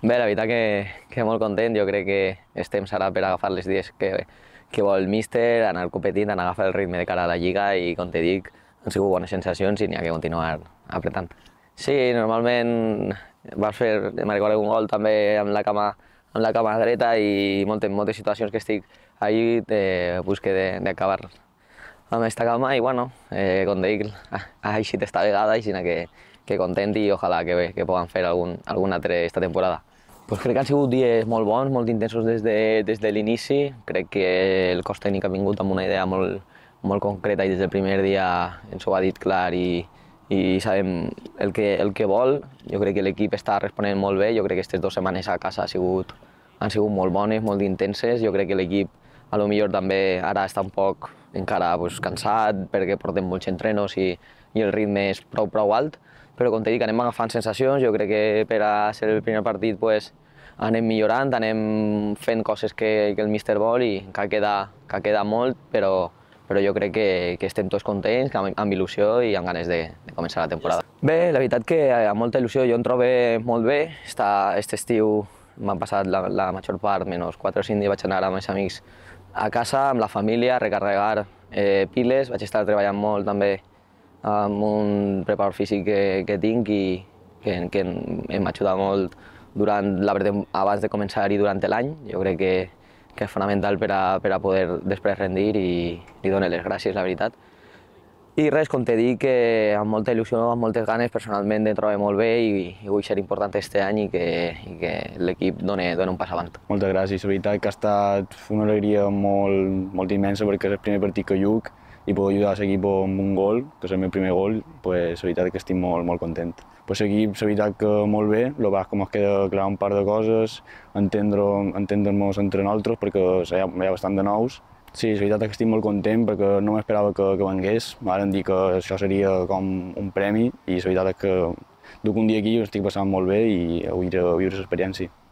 Bé, la veritat que, que molt content, jo crec que estem ara per agafar les dies que, que vol el míster, anar competint, anar agafar el ritme de cara a la Lliga i, com te dic, han sigut bones sensacions i n'hi ha que continuar apretant. Sí, normalment vas fer, me'n un gol també amb la cama, amb la cama dreta i moltes, moltes situacions que estic ahí de busque d'acabar amb aquesta cama i bueno, eh, com dic, ha eixit esta vegada, sinó que, que content i ojalà que, que puguem fer algun, alguna altra esta temporada. Pues crec que han sigut dies molt bons, molt intensos des de, des de l'inici. Crec que el cos tècnic ha vingut amb una idea molt, molt concreta i des del primer dia ens ho ha dit clar i, i sabem el que, el que vol. Jo crec que l'equip està responent molt bé. Jo crec que aquestes dues setmanes a casa ha sigut, han sigut molt bones, molt intenses. Jo crec que l'equip a lo millor també ara està un poc encara pues, cansat perquè portem molts entrenos i, i el ritme és prou, prou alt, però com t'he dit, anem agafant sensacions, jo crec que per a ser el primer partit pues, anem millorant, anem fent coses que, que el míster vol i que queda, que queda molt, però, però jo crec que, que estem tots contents, amb, amb il·lusió i amb ganes de, de començar la temporada. Bé, la veritat que amb molta il·lusió jo em trobo molt bé, està, aquest estiu m'han passat la, la major part, menys 4 o 5 dies vaig anar amb els amics a casa, amb la família, a recarregar eh, piles. Vaig estar treballant molt també amb un preparador físic que, que tinc i que, que em ajudar molt durant la, abans de començar i durant l'any. Jo crec que, que és fonamental per a, per a poder després rendir i li dono les gràcies, la veritat. I res, com t'he dit, que amb molta il·lusió, amb moltes ganes, personalment em trobo molt bé i, i vull ser important este any i que, i que l'equip doni, doni un pas avant. Moltes gràcies, la veritat que ha estat una alegria molt, molt immensa perquè és el primer partit que lluc i puc ajudar l'equip amb un gol, que és el meu primer gol, pues, la veritat que estic molt, molt content. Pues, l'equip, la veritat que molt bé, el com ens queda clar un par de coses, entendre'ns entendre entre nosaltres perquè hi ha, hi ha bastant de nous, Sí, és veritat que estic molt content perquè no m'esperava que, que vengués. Varen dir que això seria com un premi i és veritat que duc un dia aquí i ho estic passant molt bé i vull viure l'experiència.